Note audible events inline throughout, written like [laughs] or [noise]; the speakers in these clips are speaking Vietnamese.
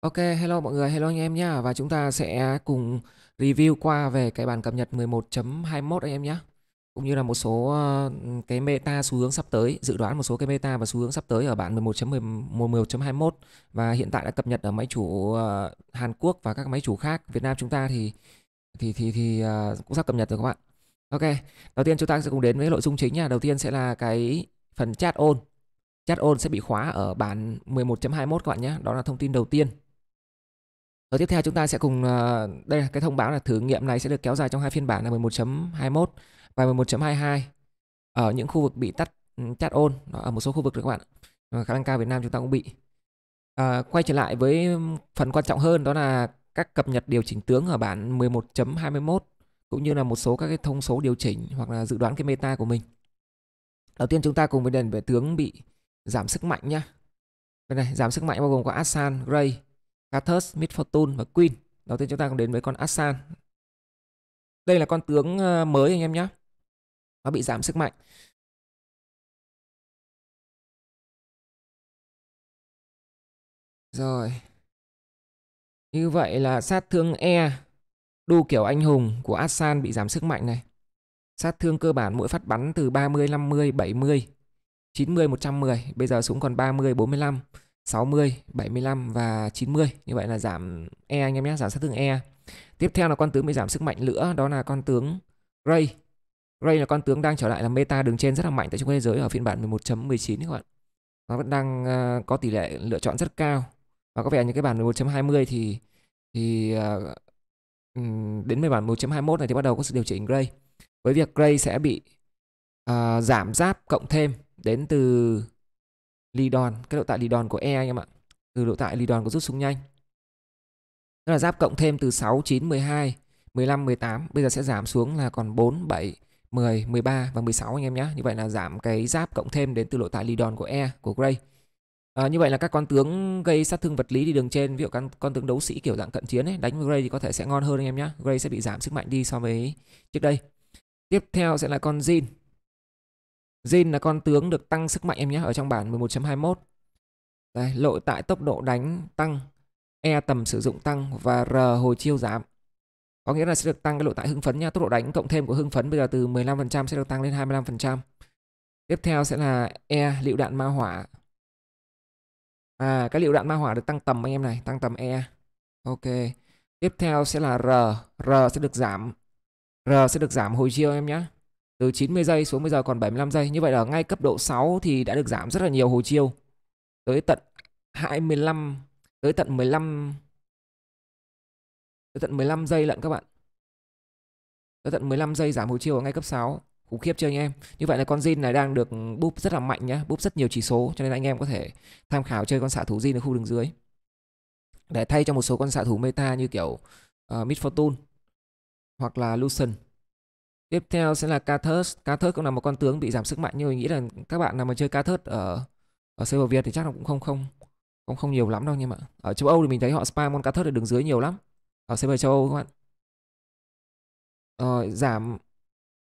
Ok, hello mọi người, hello anh em nhá Và chúng ta sẽ cùng review qua về cái bản cập nhật 11.21 anh em nhá Cũng như là một số ờ, cái meta xu hướng sắp tới Dự đoán một số cái meta và xu hướng sắp tới ở bản 11.21 Và hiện tại đã cập nhật ở máy chủ ờ, Hàn Quốc và các máy chủ khác Việt Nam chúng ta thì thì thì, thì ờ, cũng sắp cập nhật rồi các bạn Ok, đầu tiên chúng ta sẽ cùng đến với nội dung chính nha Đầu tiên sẽ là cái phần chat on Chat on sẽ bị khóa ở bản 11.21 các bạn nhé Đó là thông tin đầu tiên ở tiếp theo chúng ta sẽ cùng ờ, đây là cái thông báo là thử nghiệm này sẽ được kéo dài trong hai phiên bản là 11.21 và 11.22 ở những khu vực bị tắt chat ừ, on ở một số khu vực được các bạn. Khả năng cao Việt Nam chúng ta cũng bị. À, quay trở lại với phần quan trọng hơn đó là các cập nhật điều chỉnh tướng ở bản 11.21 cũng như là một số các cái thông số điều chỉnh hoặc là dự đoán cái meta của mình. Đầu tiên chúng ta cùng với đền về tướng bị giảm sức mạnh nhá. Đây này, giảm sức mạnh bao gồm có Asan, Gray, Gathus, Misfortune và Queen. Đầu tiên chúng ta cũng đến với con Asan. Đây là con tướng ờ, mới anh em nhé. Nó bị giảm sức mạnh. Rồi. Như vậy là sát thương E đu kiểu anh hùng của Asan bị giảm sức mạnh này. Sát thương cơ bản mỗi phát bắn từ 30, 50, 70, 90, 110. Bây giờ xuống còn 30, 45. 60, 75 và 90. Như vậy là giảm E anh em nhé, giảm sát thương E. Tiếp theo là con tướng bị giảm sức mạnh nữa, đó là con tướng Ray. Ray là con tướng đang trở lại là meta đường trên rất là mạnh tại trung thế giới ở phiên bản 11.19 các bạn. Nó vẫn đang ờ, có tỷ lệ lựa chọn rất cao. Và có vẻ như cái bản 11.20 thì thì uh, đến bản 1.21 này thì bắt đầu có sự điều chỉnh Gray. Với việc Gray sẽ bị uh, giảm giáp cộng thêm đến từ Lidon, cái độ tại Lidon của E anh em ạ. Từ độ tại Lidon có rút xuống nhanh. Tức là giáp cộng thêm từ 6, 9, 12, 15, 18. Bây giờ sẽ giảm xuống là còn 4, 7, 10, 13 và 16 anh em nhé. Như vậy là giảm cái giáp cộng thêm đến từ độ tại Lidon của E, của Gray. À, như vậy là các con tướng gây sát thương vật lý đi đường trên, ví dụ con, con tướng đấu sĩ kiểu dạng cận chiến ấy, đánh với Gray thì có thể sẽ ngon hơn anh em nhé. Gray sẽ bị giảm sức mạnh đi so với trước đây. Tiếp theo sẽ là con Jin. Jin là con tướng được tăng sức mạnh em nhé ở trong bản 11.21. Đây, lội tại tốc độ đánh tăng, E tầm sử dụng tăng và R hồi chiêu giảm. Có nghĩa là sẽ được tăng cái lội tại hưng phấn nha, tốc độ đánh cộng thêm của hưng phấn bây giờ từ 15% sẽ được tăng lên 25%. Tiếp theo sẽ là E liệu đạn ma hỏa. À cái liệu đạn ma hỏa được tăng tầm anh em này, tăng tầm E. Ok. Tiếp theo sẽ là R, R sẽ được giảm R sẽ được giảm hồi chiêu em nhé từ 90 giây xuống bây giờ còn 75 giây. Như vậy là ngay cấp độ 6 thì đã được giảm rất là nhiều hồi chiêu. Tới tận 25 tới tận 15 tới tận 15 giây lận các bạn. Tới tận 15 giây giảm hồi chiêu ở ngay cấp 6. Khủng khiếp chưa anh em? Như vậy là con zin này đang được búp rất là mạnh nhá, búp rất nhiều chỉ số cho nên anh em có thể tham khảo chơi con xạ thủ zin ở khu đường dưới. Để thay cho một số con xạ thủ meta như kiểu uh, Mid Fortune hoặc là Lucian Tiếp theo sẽ là Cathus. Cathus cũng là một con tướng bị giảm sức mạnh nhưng mình nghĩ là các bạn nào mà chơi Cathus ở ở server Việt thì chắc là cũng không không không không nhiều lắm đâu nhưng mà ở châu Âu thì mình thấy họ spam con Cathus ở đường dưới nhiều lắm. Ở server châu Âu các bạn. rồi giảm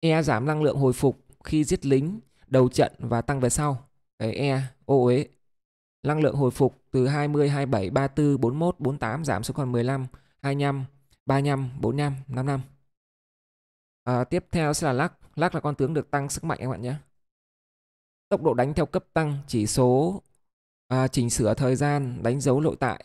E giảm năng lượng hồi phục khi giết lính đầu trận và tăng về sau. Đấy, E, ô ấy. E. Năng lượng hồi phục từ 20, 27, 34, 41, 48 giảm xuống còn 15, 25, 35, 45, 55. À, tiếp theo sẽ là lắc. Lắc là con tướng được tăng sức mạnh các bạn nhé. Tốc độ đánh theo cấp tăng, chỉ số à, chỉnh sửa thời gian, đánh dấu nội tại.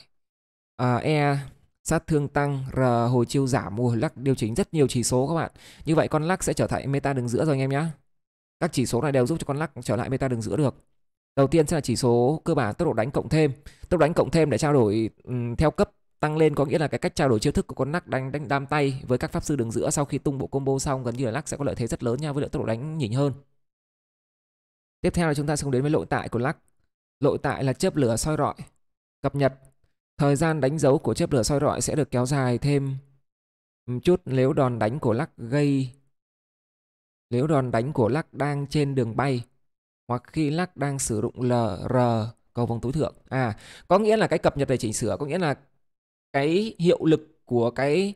À, e sát thương tăng, R hồi chiêu giảm, hồi lắc điều chỉnh rất nhiều chỉ số các bạn. Như vậy con lắc sẽ trở thành meta đường giữa rồi anh em nhé. Các chỉ số này đều giúp cho con lắc trở lại meta đường giữa được. Đầu tiên sẽ là chỉ số cơ bản tốc độ đánh cộng thêm. Tốc độ đánh cộng thêm để trao đổi um, theo cấp Tăng lên có nghĩa là cái cách trao đổi chiêu thức của con Lắc đánh đánh đam tay với các pháp sư đường giữa sau khi tung bộ combo xong gần như là Lắc sẽ có lợi thế rất lớn nha với lượng tốc độ đánh nhỉnh hơn. Tiếp theo là chúng ta sẽ cùng đến với lội tại của Lắc. Lội tại là chớp lửa soi rọi. Cập nhật Thời gian đánh dấu của chớp lửa soi rọi sẽ được kéo dài thêm chút nếu đòn đánh của lắc gây nếu đòn đánh của lắc đang trên đường bay hoặc khi lắc đang sử dụng LR cầu vòng tối thượng. À, có nghĩa là cái cập nhật để chỉnh sửa có nghĩa là cái hiệu lực của cái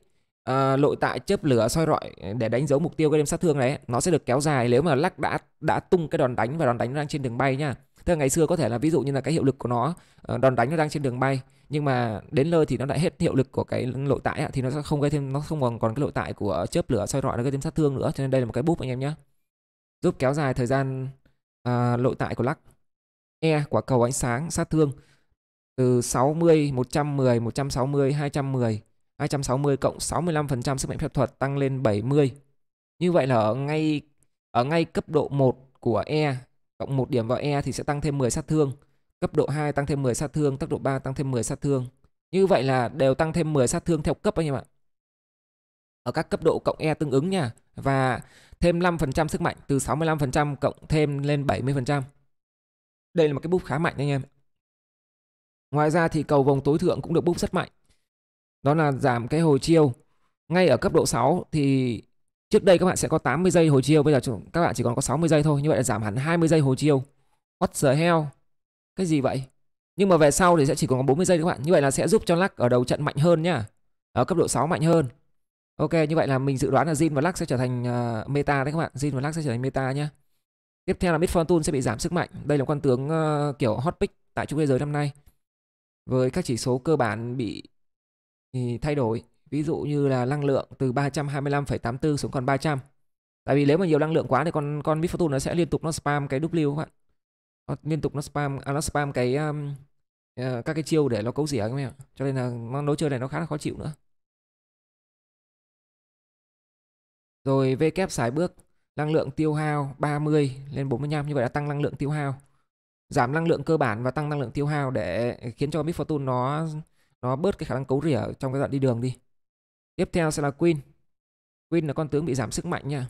uh, nội tại chớp lửa soi rọi để đánh dấu mục tiêu cái đêm sát thương này nó sẽ được kéo dài nếu mà lắc đã đã tung cái đòn đánh và đòn đánh đang trên đường bay nha tức là ngày xưa có thể là ví dụ như là cái hiệu lực của nó ờ, đòn đánh nó đang trên đường bay nhưng mà đến nơi thì nó đã hết hiệu lực của cái nội tại thì nó sẽ không gây thêm nó không còn còn cái nội tại của chớp lửa soi rọi nó gây thêm sát thương nữa cho nên đây là một cái búp anh em nhé giúp kéo dài thời gian uh, nội tại của lắc e quả cầu ánh sáng sát thương từ 60, 110, 160, 210, 260 cộng 65% sức mạnh phép thuật tăng lên 70. Như vậy là ở ngay ở ngay cấp độ 1 của E cộng 1 điểm vào E thì sẽ tăng thêm 10 sát thương, cấp độ 2 tăng thêm 10 sát thương, cấp độ 3 tăng thêm 10 sát thương. Như vậy là đều tăng thêm 10 sát thương theo cấp anh em ạ. Ở các cấp độ cộng E tương ứng nha và thêm 5% sức mạnh từ 65% cộng thêm lên 70%. Đây là một cái buff khá mạnh anh em. Ngoài ra thì cầu vòng tối thượng cũng được búp rất mạnh. Đó là giảm cái hồi chiêu. Ngay ở cấp độ 6 thì trước đây các bạn sẽ có 80 giây hồi chiêu, bây giờ các bạn chỉ còn có 60 giây thôi, như vậy là giảm hẳn 20 giây hồi chiêu. What the hell? Cái gì vậy? Nhưng mà về sau thì sẽ chỉ còn có 40 giây các bạn. Như vậy là sẽ giúp cho Lắc ở đầu trận mạnh hơn nhá. Ở cấp độ 6 mạnh hơn. Ok, như vậy là mình dự đoán là Jin và Lắc sẽ trở thành uh, meta đấy các bạn. Jin và Lắc sẽ trở thành meta nhá. Tiếp theo là Mid Fortune sẽ bị giảm sức mạnh. Đây là con tướng uh, kiểu hot pick tại chung thế giới năm nay với các chỉ số cơ bản bị ừ, thay đổi. Ví dụ như là năng lượng từ 325,84 xuống còn 300. Tại vì nếu mà nhiều năng lượng quá thì con con Bitfortune nó sẽ liên tục nó spam cái W các bạn. liên tục nó spam à, nó spam cái um, ờ, các cái chiêu để nó cấu rỉa các bạn Cho nên là nó đấu chơi này nó khá là khó chịu nữa. Rồi V kép xài bước năng lượng tiêu hao 30 lên 45 như vậy đã tăng năng lượng tiêu hao giảm năng lượng cơ bản và tăng năng lượng tiêu hao để khiến cho Big Fortune nó nó bớt cái khả năng cấu rỉa trong cái đoạn đi đường đi. Tiếp theo sẽ là Queen. Queen là con tướng bị giảm sức mạnh nha.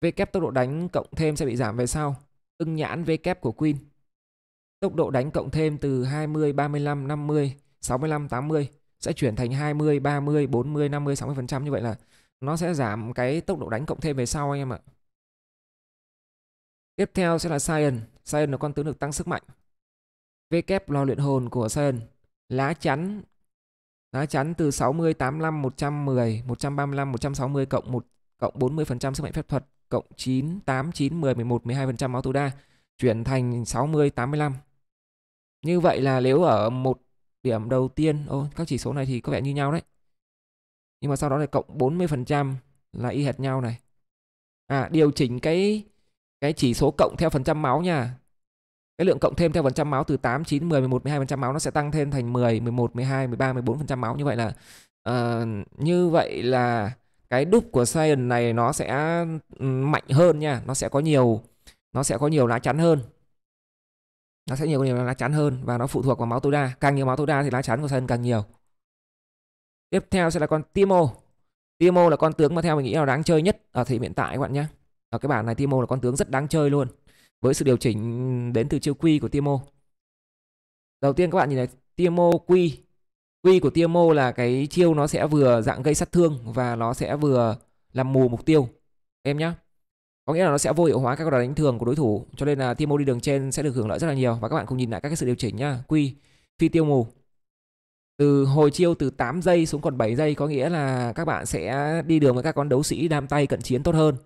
V kép tốc độ đánh cộng thêm sẽ bị giảm về sau. Ưng nhãn V kép của Queen. Tốc độ đánh cộng thêm từ 20, 35, 50, 65, 80 sẽ chuyển thành 20, 30, 40, 50, 60% như vậy là nó sẽ giảm cái tốc độ đánh cộng thêm về sau anh em ạ. Tiếp theo sẽ là Sion. Sion là con tướng được tăng sức mạnh. V kép lò luyện hồn của Sion. Lá chắn. Lá chắn từ 60, 85, 110, 135, 160 cộng 1 cộng 40% sức mạnh phép thuật cộng 9, 8, 9, 10, 11, 12% máu tối đa chuyển thành 60, 85. Như vậy là nếu ở một điểm đầu tiên, ô, các chỉ số này thì có vẻ như nhau đấy. Nhưng mà sau đó lại cộng 40% là y hệt nhau này. À, điều chỉnh cái cái chỉ số cộng theo phần trăm máu nha. Cái lượng cộng thêm theo phần trăm máu từ 8 9 10 11 12 phần trăm máu nó sẽ tăng thêm thành 10 11 12 13 14 phần trăm máu như vậy là uh, như vậy là cái đúc của science này nó sẽ mạnh hơn nha, nó sẽ có nhiều nó sẽ có nhiều lá chắn hơn. Nó sẽ nhiều nhiều lá chắn hơn và nó phụ thuộc vào máu tối đa, càng nhiều máu tối đa thì lá chắn của science càng nhiều. Tiếp theo sẽ là con Timo. Timo là con tướng mà theo mình nghĩ là đáng chơi nhất ở thị hiện tại các bạn nhé. Ở cái bản này Timo là con tướng rất đáng chơi luôn với sự điều chỉnh đến từ chiêu quy của Timo. Đầu tiên các bạn nhìn này, Timo quy quy của Timo là cái chiêu nó sẽ vừa dạng gây sát thương và nó sẽ vừa làm mù mục tiêu em nhá Có nghĩa là nó sẽ vô hiệu hóa các đòn đánh thường của đối thủ, cho nên là Timo đi đường trên sẽ được hưởng lợi rất là nhiều và các bạn cùng nhìn lại các cái sự điều chỉnh nhá. Quy phi tiêu mù từ hồi chiêu từ 8 giây xuống còn 7 giây có nghĩa là các bạn sẽ đi đường với các con đấu sĩ đam tay cận chiến tốt hơn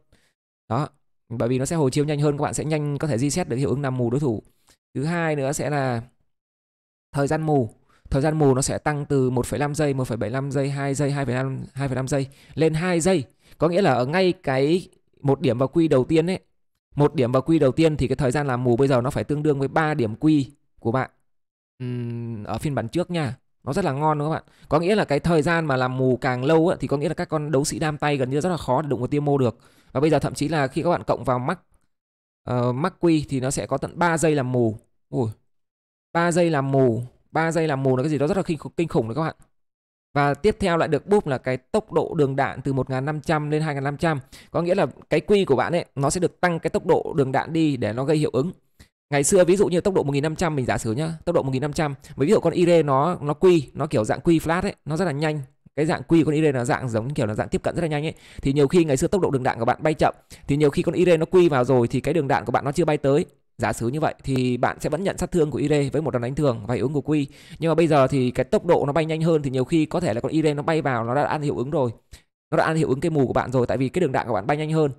đó bởi vì nó sẽ hồi chiếu nhanh hơn các bạn sẽ nhanh có thể reset được hiệu ứng nằm mù đối thủ thứ hai nữa sẽ là thời gian mù thời gian mù nó sẽ tăng từ 1,5 giây 1,75 giây 2 giây 2,5 2,5 giây lên 2 giây có nghĩa là ở ngay cái một điểm vào quy đầu tiên ấy một điểm vào quy đầu tiên thì cái thời gian làm mù bây giờ nó phải tương đương với 3 điểm quy của bạn ở phiên bản trước nha nó rất là ngon đúng không ạ có nghĩa là cái thời gian mà làm mù càng lâu ấy, thì có nghĩa là các con đấu sĩ đam tay gần như rất là khó để đụng vào tiêm mô được và bây giờ thậm chí là khi các bạn cộng vào mắc uh, ờ, mắc quy thì nó sẽ có tận 3 giây làm mù. Ui. 3 giây làm mù, 3 giây làm mù là cái gì đó rất là kinh kinh khủng đấy các bạn. Và tiếp theo lại được búp là cái tốc độ đường đạn từ 1500 lên 2500. Có nghĩa là cái quy của bạn ấy nó sẽ được tăng cái tốc độ đường đạn đi để nó gây hiệu ứng. Ngày xưa ví dụ như tốc độ 1500 mình giả sử nhá, tốc độ 1500. Với ví dụ con IRE nó nó quy, nó kiểu dạng quy flat ấy, nó rất là nhanh, cái dạng quy con IR là dạng giống kiểu là dạng tiếp cận rất là nhanh ấy thì nhiều khi ngày xưa tốc độ đường đạn của bạn bay chậm thì nhiều khi con IR nó quy vào rồi thì cái đường đạn của bạn nó chưa bay tới giả sử như vậy thì bạn sẽ vẫn nhận sát thương của IR với một đòn đánh thường và hiệu ứng của quy nhưng mà bây giờ thì cái tốc độ nó bay nhanh hơn thì nhiều khi có thể là con IR nó bay vào nó đã ăn hiệu ứng rồi nó đã ăn hiệu ứng cái mù của bạn rồi tại vì cái đường đạn của bạn bay nhanh hơn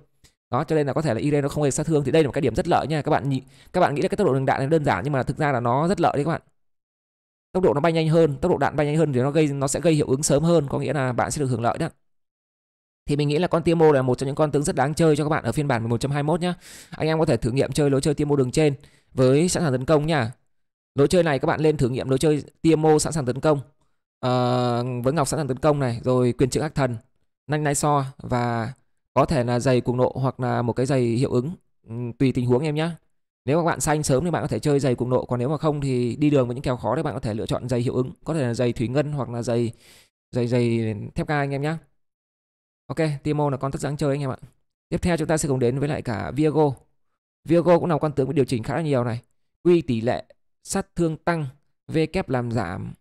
đó cho nên là có thể là IR nó không hề sát thương thì đây là một cái điểm rất lợi nha các bạn nhị các bạn nghĩ là cái tốc độ đường đạn này đơn giản nhưng mà thực ra là nó rất lợi đấy các bạn tốc độ nó bay nhanh hơn tốc độ đạn bay nhanh hơn thì nó gây nó sẽ gây hiệu ứng sớm hơn có nghĩa là bạn sẽ được hưởng lợi đó thì mình nghĩ là con Tiamo là một trong những con tướng rất đáng chơi cho các bạn ở phiên bản 11.21 nhá. Anh em có thể thử nghiệm chơi lối chơi Tiamo đường trên với sẵn sàng tấn công nha. Lối chơi này các bạn lên thử nghiệm lối chơi Tiamo sẵn sàng tấn công. À, với ngọc sẵn sàng tấn công này, rồi quyền trượng ác thần, nanh nai so và có thể là giày cuồng nộ hoặc là một cái giày hiệu ứng ừ, tùy tình huống em nhá. Nếu mà bạn xanh sớm thì bạn có thể chơi giày cùng độ, còn nếu mà không thì đi đường với những kèo khó thì bạn có thể lựa chọn giày hiệu ứng, có thể là giày thủy ngân hoặc là giày giày giày thép gai anh em nhé. Ok, Timo là con thức dáng chơi anh em ạ. Tiếp theo chúng ta sẽ cùng đến với lại cả Viego. Viego cũng là con tướng bị điều chỉnh khá là nhiều này. Quy tỷ lệ sát thương tăng, V kép làm giảm.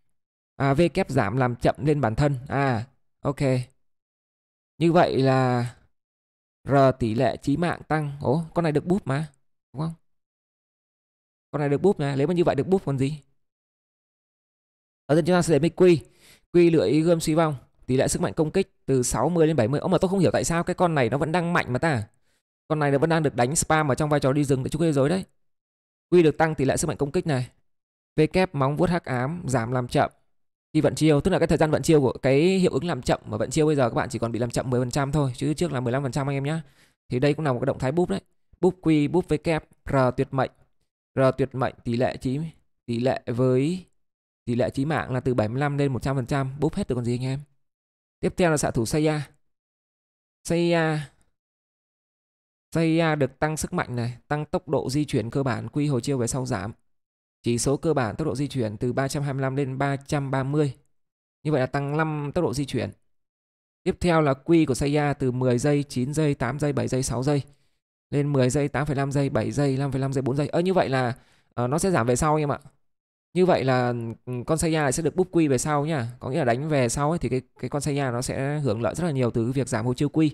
À V kép giảm làm chậm lên bản thân. À ok. Như vậy là R tỷ lệ chí mạng tăng. Ồ, con này được búp mà, đúng không? con này được búp này nếu mà như vậy được búp còn gì ở đây chúng ta sẽ để với quy Q lưỡi gươm suy vong tỷ lệ sức mạnh công kích từ 60 đến 70 ông mà tôi không hiểu tại sao cái con này nó vẫn đang mạnh mà ta con này nó vẫn đang được đánh spam ở trong vai trò đi rừng tại chung thế giới đấy Quy được tăng tỷ lệ sức mạnh công kích này V kép móng vuốt hắc ám giảm làm chậm khi vận chiêu tức là cái thời gian vận chiêu của cái hiệu ứng làm chậm mà vận chiêu bây giờ các bạn chỉ còn bị làm chậm 10% thôi chứ trước là 15% anh em nhé thì đây cũng là một cái động thái búp đấy búp quy, búp v kép r tuyệt mệnh R tuyệt mệnh tỷ lệ chí tỷ lệ với tỷ lệ chí mạng là từ 75 lên 100%, búp hết được còn gì anh em. Tiếp theo là xạ thủ Seiya. Seiya Seiya được tăng sức mạnh này, tăng tốc độ di chuyển cơ bản, quy hồi chiêu về sau giảm. Chỉ số cơ bản tốc độ di chuyển từ 325 lên 330. Như vậy là tăng 5 tốc độ di chuyển. Tiếp theo là quy của Seiya từ 10 giây, 9 giây, 8 giây, 7 giây, 6 giây lên 10 giây, 8,5 giây, 7 giây, 5,5 giây, 4 giây. Ơ à, như vậy là uh, nó sẽ giảm về sau em ạ. Như vậy là con Seiya sẽ được búp quy về sau nhá. Có nghĩa là đánh về sau ấy, thì cái cái con Seiya nó sẽ hưởng lợi rất là nhiều từ việc giảm hồ chiêu quy.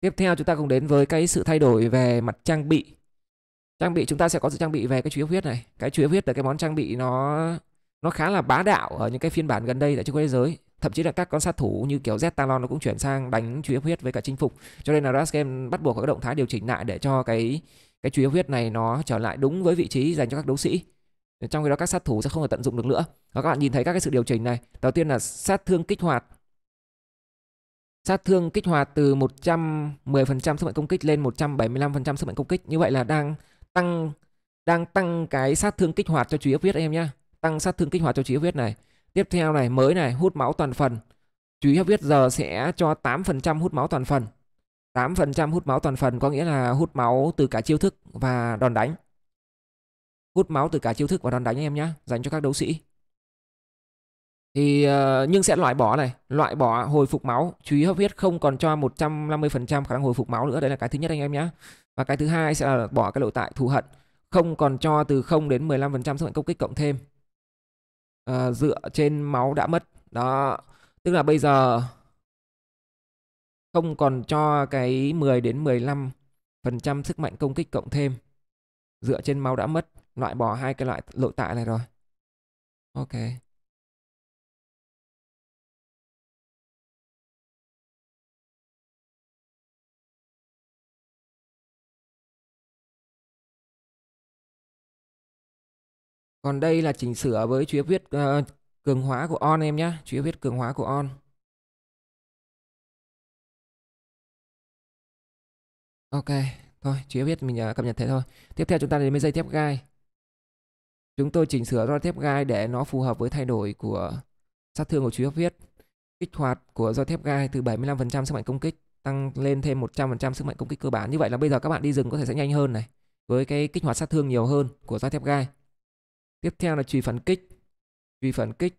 Tiếp theo chúng ta cùng đến với cái sự thay đổi về mặt trang bị. Trang bị chúng ta sẽ có sự trang bị về cái chuỗi huyết này. Cái chuỗi huyết là cái món trang bị nó nó khá là bá đạo ở những cái phiên bản gần đây tại trên thế giới thậm chí là các con sát thủ như kiểu Z Talon nó cũng chuyển sang đánh truy huyết với cả chinh phục cho nên là Rust Game bắt buộc có cái động thái điều chỉnh lại để cho cái cái truy huyết này nó trở lại đúng với vị trí dành cho các đấu sĩ trong khi đó các sát thủ sẽ không thể tận dụng được nữa và các bạn nhìn thấy các cái sự điều chỉnh này đầu tiên là sát thương kích hoạt sát thương kích hoạt từ 110% sức mạnh công kích lên 175% sức mạnh công kích như vậy là đang tăng đang tăng cái sát thương kích hoạt cho truy huyết em nhé tăng sát thương kích hoạt cho truy huyết này Tiếp theo này mới này hút máu toàn phần. Chú ý viết giờ sẽ cho 8% hút máu toàn phần. 8% hút máu toàn phần có nghĩa là hút máu từ cả chiêu thức và đòn đánh. Hút máu từ cả chiêu thức và đòn đánh em nhé, dành cho các đấu sĩ. Thì ờ, nhưng sẽ loại bỏ này, loại bỏ hồi phục máu, chú ý hấp huyết không còn cho 150% khả năng hồi phục máu nữa, đấy là cái thứ nhất anh em nhé. Và cái thứ hai sẽ là bỏ cái lỗi tại thù hận, không còn cho từ 0 đến 15% sức mạnh công kích cộng thêm uh, dựa trên máu đã mất đó tức là bây giờ không còn cho cái 10 đến 15 phần trăm sức mạnh công kích cộng thêm dựa trên máu đã mất loại bỏ hai cái loại nội tại này rồi ok Còn đây là chỉnh sửa với chuế viết uh, ờ, cường hóa của on em nhé. Chuế viết cường hóa của on. Ok, thôi, chuế viết mình ờ, cập nhật thế thôi. Tiếp theo chúng ta đến với dây thép gai. Chúng tôi chỉnh sửa roi thép gai để nó phù hợp với thay đổi của sát thương của chuế viết. Kích hoạt của roi thép gai từ 75% sức mạnh công kích tăng lên thêm 100% sức mạnh công kích cơ bản. Như vậy là bây giờ các bạn đi rừng có thể sẽ nhanh hơn này với cái kích hoạt sát thương nhiều hơn của roi thép gai. Tiếp theo là truy phản kích. truy phản kích.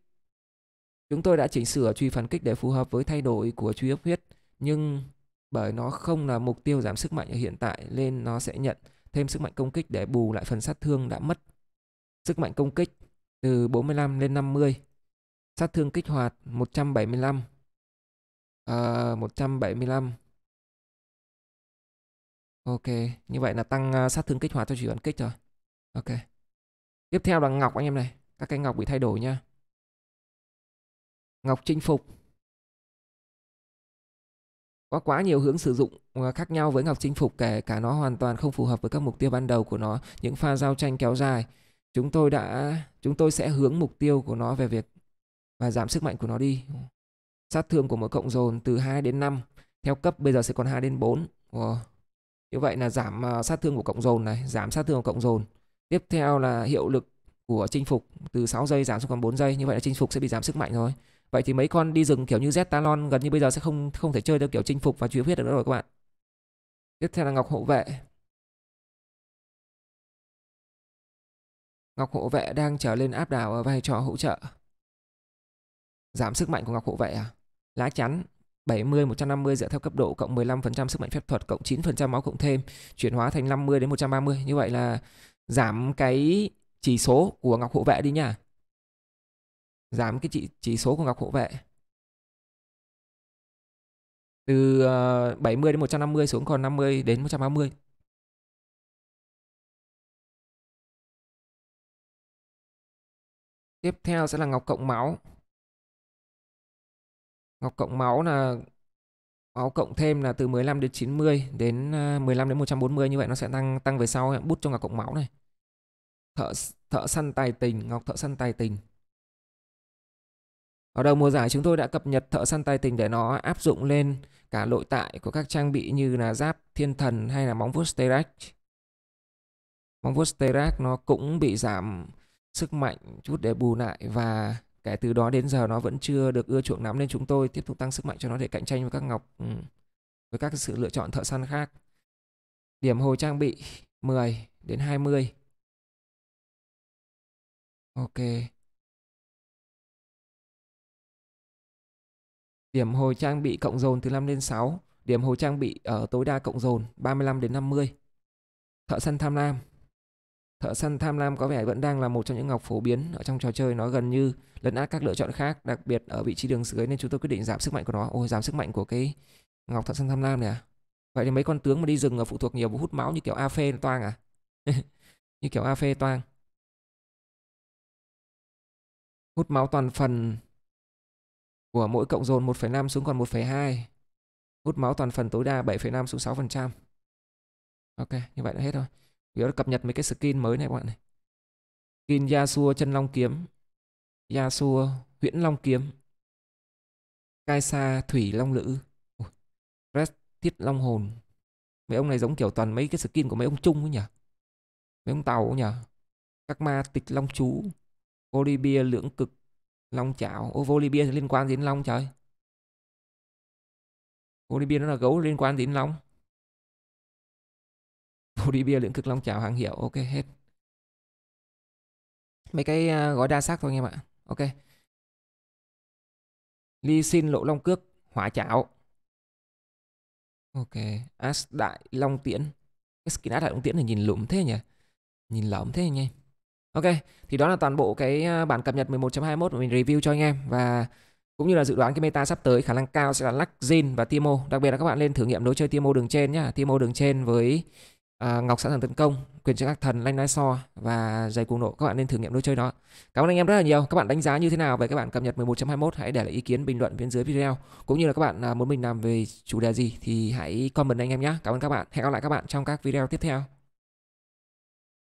Chúng tôi đã chỉnh sửa truy phản kích để phù hợp với thay đổi của truy áp huyết, nhưng bởi nó không là mục tiêu giảm sức mạnh ở hiện tại nên nó sẽ nhận thêm sức mạnh công kích để bù lại phần sát thương đã mất. Sức mạnh công kích từ 45 lên 50. Sát thương kích hoạt 175. À, 175. Ok, như vậy là tăng ờ, sát thương kích hoạt cho truy phản kích rồi. Ok. Tiếp theo là ngọc anh em này, các cái ngọc bị thay đổi nha. Ngọc chinh phục. Có quá nhiều hướng sử dụng ờ, khác nhau với ngọc chinh phục kể cả nó hoàn toàn không phù hợp với các mục tiêu ban đầu của nó, những pha giao tranh kéo dài. Chúng tôi đã chúng tôi sẽ hướng mục tiêu của nó về việc và giảm sức mạnh của nó đi. Sát thương của mỗi cộng dồn từ 2 đến 5, theo cấp bây giờ sẽ còn 2 đến 4. Wow. Như vậy là giảm ờ, sát thương của cộng dồn này, giảm sát thương của cộng dồn Tiếp theo là hiệu lực của chinh phục từ 6 giây giảm xuống còn 4 giây, như vậy là chinh phục sẽ bị giảm sức mạnh rồi. Vậy thì mấy con đi rừng kiểu như Z Talon gần như bây giờ sẽ không không thể chơi được kiểu chinh phục và chuyển huyết được nữa rồi các bạn. Tiếp theo là Ngọc Hộ Vệ. Ngọc Hộ Vệ đang trở lên áp đảo ở vai trò hỗ trợ. Giảm sức mạnh của Ngọc Hộ Vệ à? Lá chắn 70 150 dựa theo cấp độ cộng 15% sức mạnh phép thuật cộng 9% máu cộng thêm, chuyển hóa thành 50 đến 130. Như vậy là giảm cái chỉ số của ngọc hộ vệ đi nha giảm cái chỉ, chỉ số của ngọc hộ vệ từ 70 ờ, đến 150 xuống còn 50 đến 130 tiếp theo sẽ là ngọc cộng máu ngọc cộng máu là máu cộng thêm là từ 15 đến 90 đến 15 ờ, đến 140 như vậy nó sẽ tăng tăng về sau bút cho ngọc cộng máu này thợ thợ săn tài tình ngọc thợ săn tài tình ở đầu mùa giải chúng tôi đã cập nhật thợ săn tài tình để nó áp dụng lên cả nội tại của các trang bị như là giáp thiên thần hay là móng vuốt Sterak. Móng vuốt Sterak nó cũng bị giảm sức mạnh chút để bù lại và kể từ đó đến giờ nó vẫn chưa được ưa chuộng lắm nên chúng tôi tiếp tục tăng sức mạnh cho nó để cạnh tranh với các ngọc ừ, với các sự lựa chọn thợ săn khác. Điểm hồi trang bị 10 đến 20. Ok. Điểm hồi trang bị cộng dồn từ 5 đến 6. Điểm hồi trang bị ở tối đa cộng dồn 35 đến 50. Thợ săn tham lam. Thợ săn tham lam có vẻ vẫn đang là một trong những ngọc phổ biến ở trong trò chơi. Nó gần như lấn át các lựa chọn khác, đặc biệt ở vị trí đường dưới nên chúng tôi quyết định giảm sức mạnh của nó. Ôi, giảm sức mạnh của cái ngọc thợ săn tham lam này à? Vậy thì mấy con tướng mà đi rừng là phụ thuộc nhiều vào hút máu như kiểu A phê toang à? [laughs] như kiểu A phê toang hút máu toàn phần của mỗi cộng dồn 1,5 xuống còn 1,2. Hút máu toàn phần tối đa 7,5 xuống 6%. Ok, như vậy là hết thôi. Vì cập nhật mấy cái skin mới này các bạn này. Skin Yasuo chân long kiếm, Yasuo huyễn long kiếm, Kaisa thủy long lữ, Red thiết long hồn. Mấy ông này giống kiểu toàn mấy cái skin của mấy ông Trung ấy nhỉ? Mấy ông Tàu ấy nhỉ? Các ma tịch long chú, Olivia lưỡng cực Long chảo Ô Volibear liên quan gì đến Long trời Olivia nó là gấu liên quan gì đến Long Olivia lưỡng cực Long chảo hàng hiệu Ok hết Mấy cái à, gói đa sắc thôi anh em ạ Ok Ly xin lộ long cước Hỏa chảo Ok As đại long tiễn Cái skin as đại long tiễn này nhìn lụm thế nhỉ Nhìn lỏm thế anh em Ok, thì đó là toàn bộ cái à, bản cập nhật 11.21 mà mình review cho anh em và cũng như là dự đoán cái meta sắp tới khả năng cao sẽ là lắc Jin và Timo, đặc biệt là các bạn lên thử nghiệm đối chơi Timo đường trên nhá, Timo đường trên với à, Ngọc sẵn sàng tấn công, quyền trợ các thần, lanh Nai so và giày cuồng nộ các bạn nên thử nghiệm đối chơi đó. Cảm ơn anh em rất là nhiều. Các bạn đánh giá như thế nào về các bạn cập nhật 11.21 hãy để lại ý kiến bình luận bên dưới video cũng như là các bạn à, muốn mình làm về chủ đề gì thì hãy comment anh em nhé. Cảm ơn các bạn. Hẹn gặp lại các bạn trong các video tiếp theo.